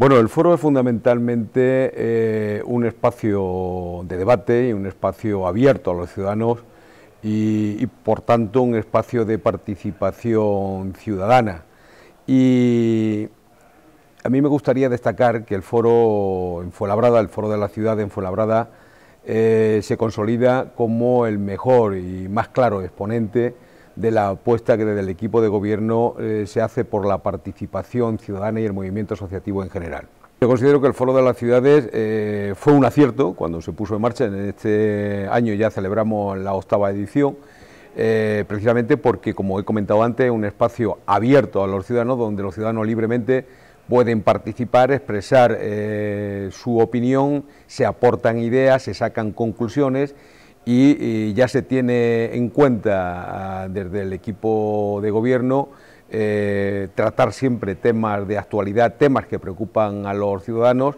Bueno, el foro es fundamentalmente eh, un espacio de debate y un espacio abierto a los ciudadanos y, por tanto un espacio de participación ciudadana. Y a mí me gustaría destacar que el foro en el foro de la ciudad en Fuenlabrada, eh, se consolida como el mejor y más claro exponente de la apuesta que desde el equipo de gobierno eh, se hace por la participación ciudadana y el movimiento asociativo en general. Yo considero que el Foro de las Ciudades eh, fue un acierto cuando se puso en marcha. En este año ya celebramos la octava edición, eh, precisamente porque, como he comentado antes, es un espacio abierto a los ciudadanos, donde los ciudadanos libremente pueden participar, expresar su opinión, se aportan ideas, se sacan conclusiones y eh, ya se tiene en cuenta ah, desde el equipo de gobierno eh, tratar siempre temas de actualidad, temas que preocupan a los ciudadanos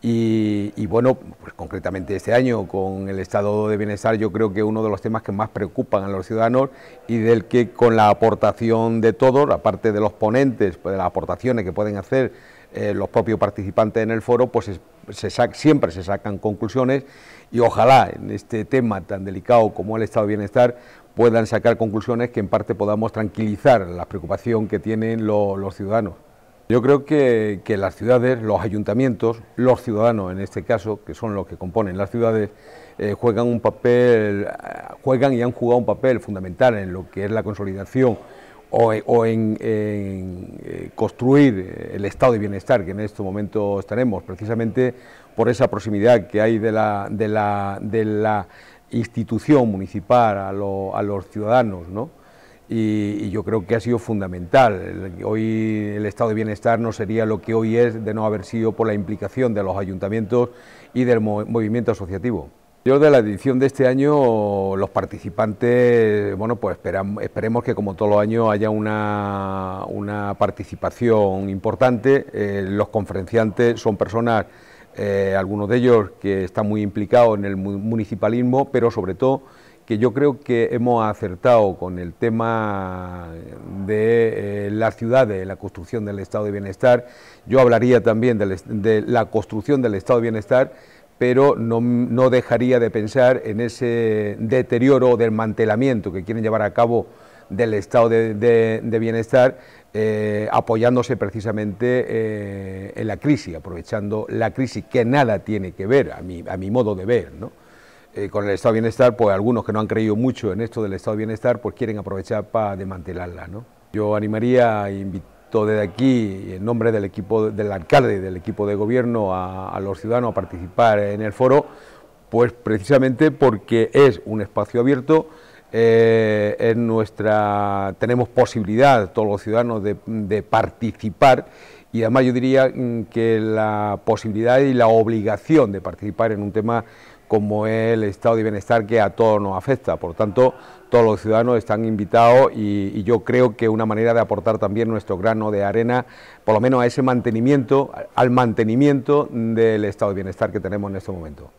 y, bueno, pues concretamente este año con el estado de bienestar yo creo que uno de los temas que más preocupan a los ciudadanos y del que con la aportación de todos, aparte de los ponentes, pues, de las aportaciones que pueden hacer eh, los propios participantes en el foro, pues siempre se sacan conclusiones y ojalá en este tema tan delicado como el estado de bienestar puedan sacar conclusiones que en parte podamos tranquilizar la preocupación que tienen los ciudadanos. Yo creo que, las ciudades, los ayuntamientos, los ciudadanos en este caso, que son los que componen las ciudades, eh, juegan un papel, eh, juegan y han jugado un papel fundamental en lo que es la consolidación o, en, eh, construir el estado de bienestar que en este momento estaremos, precisamente por esa proximidad que hay de la, institución municipal a, a los ciudadanos, ¿no? y, yo creo que ha sido fundamental. Hoy el estado de bienestar no sería lo que hoy es de no haber sido por la implicación de los ayuntamientos y del movimiento asociativo. Yo de la edición de este año, los participantes, bueno, pues esperemos que como todos los años haya una, una participación importante. Eh, los conferenciantes son personas, eh, algunos de ellos que están muy implicados en el municipalismo, pero sobre todo que yo creo que hemos acertado con el tema de eh, la las ciudades, la construcción del estado de bienestar. Yo hablaría también de la construcción del estado de bienestar, pero no, dejaría de pensar en ese deterioro o desmantelamiento que quieren llevar a cabo del estado de, bienestar, eh, apoyándose precisamente eh, en la crisis, aprovechando la crisis que nada tiene que ver a mi, modo de ver. Eh, con el estado de bienestar, pues algunos que no han creído mucho en esto del estado de bienestar, pues quieren aprovechar para desmantelarla. ¿no? Yo animaría e invito desde aquí, en nombre del equipo del alcalde, del equipo de gobierno, a, los ciudadanos a participar en el foro, pues precisamente porque es un espacio abierto. en eh, nuestra, tenemos posibilidad, todos los ciudadanos, de, de participar y además yo diría mm, que la posibilidad y la obligación de participar en un tema como el estado de bienestar que a todos nos afecta. Por lo tanto, todos los ciudadanos están invitados y, y, yo creo que una manera de aportar también nuestro grano de arena, por lo menos a ese mantenimiento, al mantenimiento del estado de bienestar que tenemos en este momento.